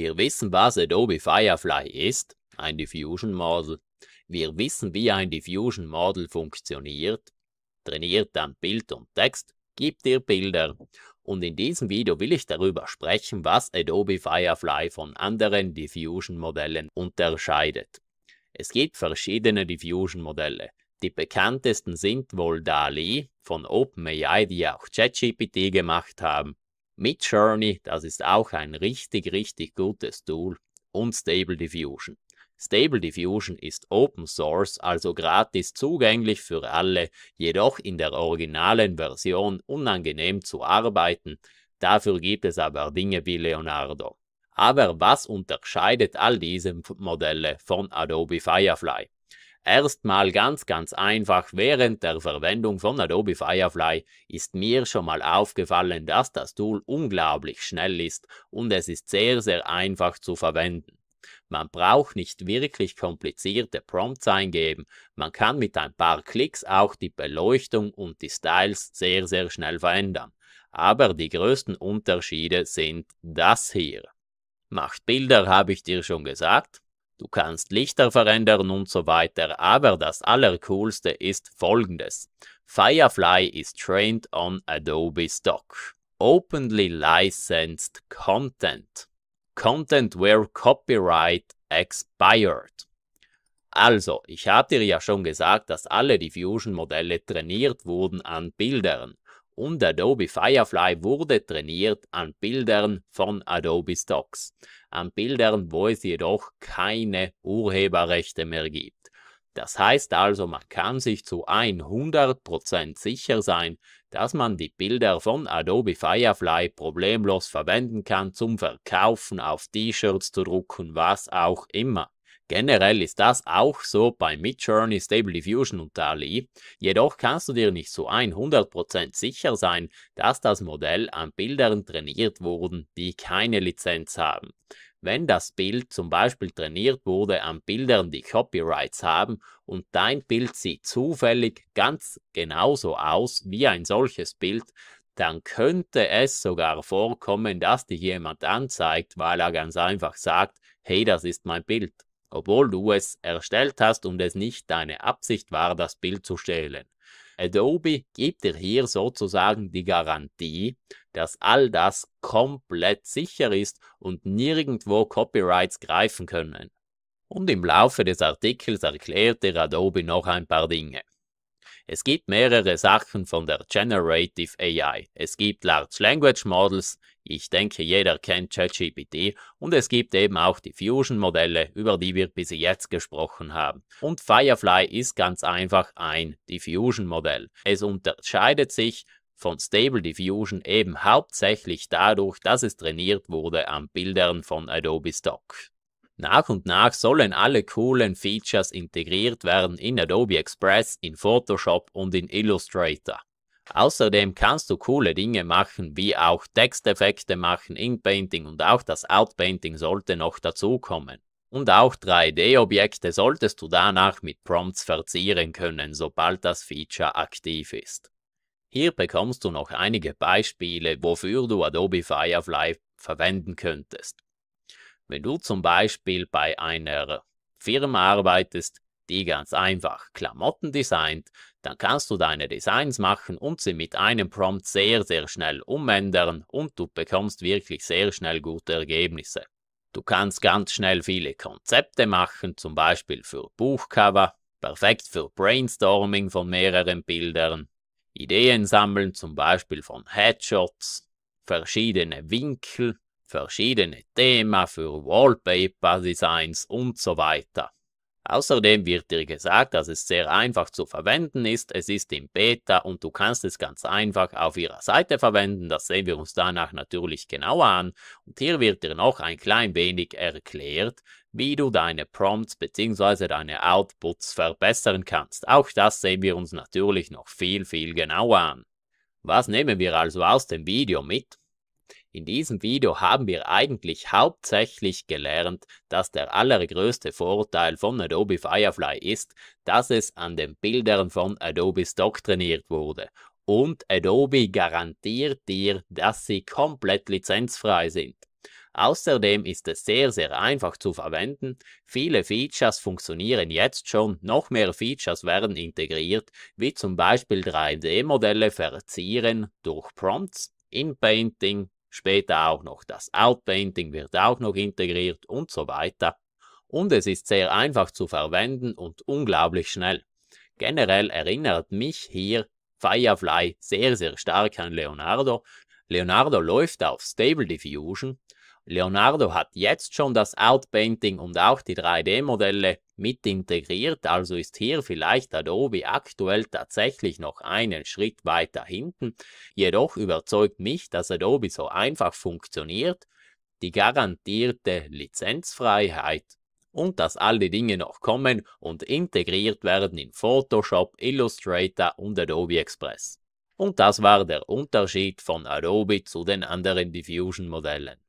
Wir wissen, was Adobe Firefly ist, ein Diffusion Model. Wir wissen, wie ein Diffusion Model funktioniert. Trainiert dann Bild und Text, gibt dir Bilder. Und in diesem Video will ich darüber sprechen, was Adobe Firefly von anderen Diffusion-Modellen unterscheidet. Es gibt verschiedene Diffusion-Modelle. Die bekanntesten sind wohl DALI von OpenAI, die auch ChatGPT gemacht haben, mit Journey, das ist auch ein richtig, richtig gutes Tool und Stable Diffusion. Stable Diffusion ist Open Source, also gratis zugänglich für alle, jedoch in der originalen Version unangenehm zu arbeiten, dafür gibt es aber Dinge wie Leonardo. Aber was unterscheidet all diese Modelle von Adobe Firefly? Erstmal ganz ganz einfach, während der Verwendung von Adobe Firefly ist mir schon mal aufgefallen, dass das Tool unglaublich schnell ist und es ist sehr sehr einfach zu verwenden. Man braucht nicht wirklich komplizierte Prompts eingeben, man kann mit ein paar Klicks auch die Beleuchtung und die Styles sehr sehr schnell verändern. Aber die größten Unterschiede sind das hier. Macht Bilder habe ich dir schon gesagt, Du kannst Lichter verändern und so weiter, aber das Allercoolste ist folgendes. Firefly ist trained on Adobe Stock. Openly licensed content. Content where copyright expired. Also, ich hatte dir ja schon gesagt, dass alle Diffusion-Modelle trainiert wurden an Bildern und Adobe Firefly wurde trainiert an Bildern von Adobe Stocks, an Bildern, wo es jedoch keine Urheberrechte mehr gibt. Das heißt also, man kann sich zu 100% sicher sein, dass man die Bilder von Adobe Firefly problemlos verwenden kann zum Verkaufen auf T-Shirts zu drucken, was auch immer. Generell ist das auch so bei Midjourney, Stable Diffusion und DALI, jedoch kannst du dir nicht so 100% sicher sein, dass das Modell an Bildern trainiert wurden, die keine Lizenz haben. Wenn das Bild zum Beispiel trainiert wurde an Bildern, die Copyrights haben und dein Bild sieht zufällig ganz genauso aus wie ein solches Bild, dann könnte es sogar vorkommen, dass dich jemand anzeigt, weil er ganz einfach sagt, hey, das ist mein Bild obwohl du es erstellt hast und es nicht deine Absicht war, das Bild zu stehlen. Adobe gibt dir hier sozusagen die Garantie, dass all das komplett sicher ist und nirgendwo Copyrights greifen können. Und im Laufe des Artikels erklärt dir Adobe noch ein paar Dinge. Es gibt mehrere Sachen von der Generative AI. Es gibt Large Language Models, ich denke jeder kennt ChatGPT, und es gibt eben auch die Diffusion-Modelle, über die wir bis jetzt gesprochen haben. Und Firefly ist ganz einfach ein Diffusion-Modell. Es unterscheidet sich von Stable Diffusion eben hauptsächlich dadurch, dass es trainiert wurde an Bildern von Adobe Stock. Nach und nach sollen alle coolen Features integriert werden in Adobe Express, in Photoshop und in Illustrator. Außerdem kannst du coole Dinge machen, wie auch Texteffekte machen Inkpainting und auch das Outpainting sollte noch dazukommen. Und auch 3D-Objekte solltest du danach mit Prompts verzieren können, sobald das Feature aktiv ist. Hier bekommst du noch einige Beispiele, wofür du Adobe Firefly verwenden könntest. Wenn du zum Beispiel bei einer Firma arbeitest, die ganz einfach Klamotten designt, dann kannst du deine Designs machen und sie mit einem Prompt sehr, sehr schnell umändern und du bekommst wirklich sehr schnell gute Ergebnisse. Du kannst ganz schnell viele Konzepte machen, zum Beispiel für Buchcover, perfekt für Brainstorming von mehreren Bildern, Ideen sammeln, zum Beispiel von Headshots, verschiedene Winkel, verschiedene Themen für Wallpaper-Designs und so weiter. Außerdem wird dir gesagt, dass es sehr einfach zu verwenden ist, es ist im Beta und du kannst es ganz einfach auf ihrer Seite verwenden, das sehen wir uns danach natürlich genauer an und hier wird dir noch ein klein wenig erklärt, wie du deine Prompts bzw. deine Outputs verbessern kannst. Auch das sehen wir uns natürlich noch viel viel genauer an. Was nehmen wir also aus dem Video mit? In diesem Video haben wir eigentlich hauptsächlich gelernt, dass der allergrößte Vorteil von Adobe Firefly ist, dass es an den Bildern von Adobe Stock trainiert wurde und Adobe garantiert dir, dass sie komplett lizenzfrei sind. Außerdem ist es sehr, sehr einfach zu verwenden. Viele Features funktionieren jetzt schon, noch mehr Features werden integriert, wie zum Beispiel 3D-Modelle verzieren durch Prompts in Painting, später auch noch das Outpainting wird auch noch integriert und so weiter. Und es ist sehr einfach zu verwenden und unglaublich schnell. Generell erinnert mich hier Firefly sehr, sehr stark an Leonardo. Leonardo läuft auf Stable Diffusion, Leonardo hat jetzt schon das Outpainting und auch die 3D-Modelle mit integriert, also ist hier vielleicht Adobe aktuell tatsächlich noch einen Schritt weiter hinten, jedoch überzeugt mich, dass Adobe so einfach funktioniert, die garantierte Lizenzfreiheit und dass all die Dinge noch kommen und integriert werden in Photoshop, Illustrator und Adobe Express. Und das war der Unterschied von Adobe zu den anderen Diffusion-Modellen.